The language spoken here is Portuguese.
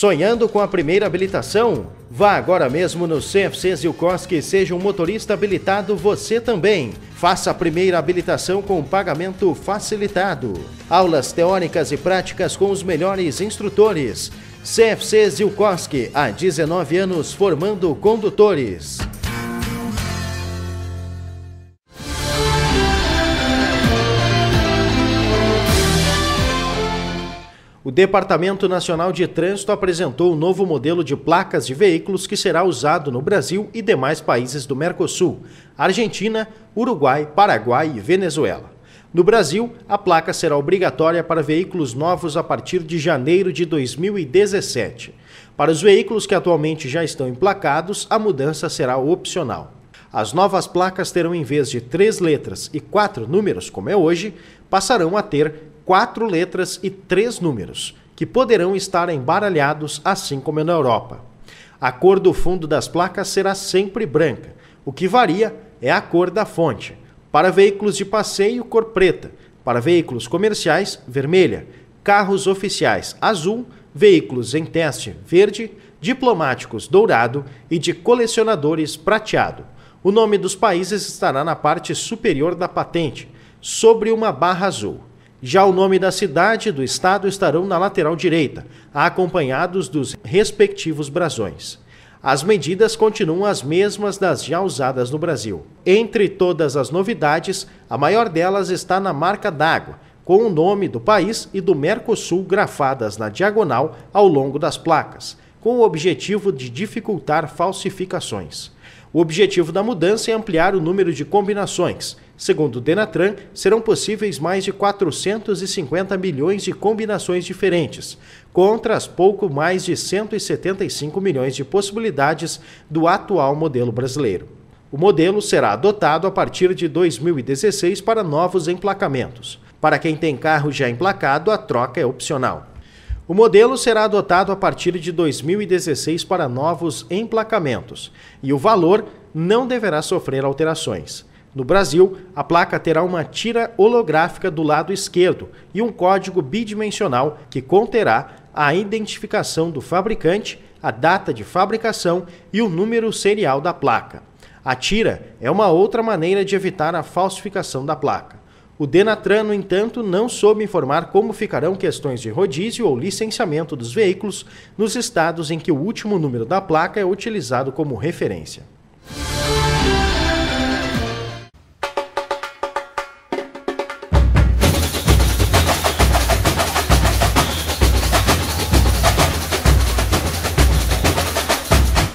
Sonhando com a primeira habilitação? Vá agora mesmo no CFC Zilkoski e seja um motorista habilitado você também. Faça a primeira habilitação com pagamento facilitado. Aulas teóricas e práticas com os melhores instrutores. CFC Zilkoski, há 19 anos formando condutores. Departamento Nacional de Trânsito apresentou o um novo modelo de placas de veículos que será usado no Brasil e demais países do Mercosul, Argentina, Uruguai, Paraguai e Venezuela. No Brasil, a placa será obrigatória para veículos novos a partir de janeiro de 2017. Para os veículos que atualmente já estão emplacados, a mudança será opcional. As novas placas terão, em vez de três letras e quatro números, como é hoje, passarão a ter quatro letras e três números, que poderão estar embaralhados, assim como na Europa. A cor do fundo das placas será sempre branca. O que varia é a cor da fonte. Para veículos de passeio, cor preta. Para veículos comerciais, vermelha. Carros oficiais, azul. Veículos em teste, verde. Diplomáticos, dourado. E de colecionadores, prateado. O nome dos países estará na parte superior da patente, sobre uma barra azul. Já o nome da cidade e do estado estarão na lateral direita, acompanhados dos respectivos brasões. As medidas continuam as mesmas das já usadas no Brasil. Entre todas as novidades, a maior delas está na marca d'água, com o nome do país e do Mercosul grafadas na diagonal ao longo das placas, com o objetivo de dificultar falsificações. O objetivo da mudança é ampliar o número de combinações. Segundo o Denatran, serão possíveis mais de 450 milhões de combinações diferentes, contra as pouco mais de 175 milhões de possibilidades do atual modelo brasileiro. O modelo será adotado a partir de 2016 para novos emplacamentos. Para quem tem carro já emplacado, a troca é opcional. O modelo será adotado a partir de 2016 para novos emplacamentos e o valor não deverá sofrer alterações. No Brasil, a placa terá uma tira holográfica do lado esquerdo e um código bidimensional que conterá a identificação do fabricante, a data de fabricação e o número serial da placa. A tira é uma outra maneira de evitar a falsificação da placa. O Denatran, no entanto, não soube informar como ficarão questões de rodízio ou licenciamento dos veículos nos estados em que o último número da placa é utilizado como referência.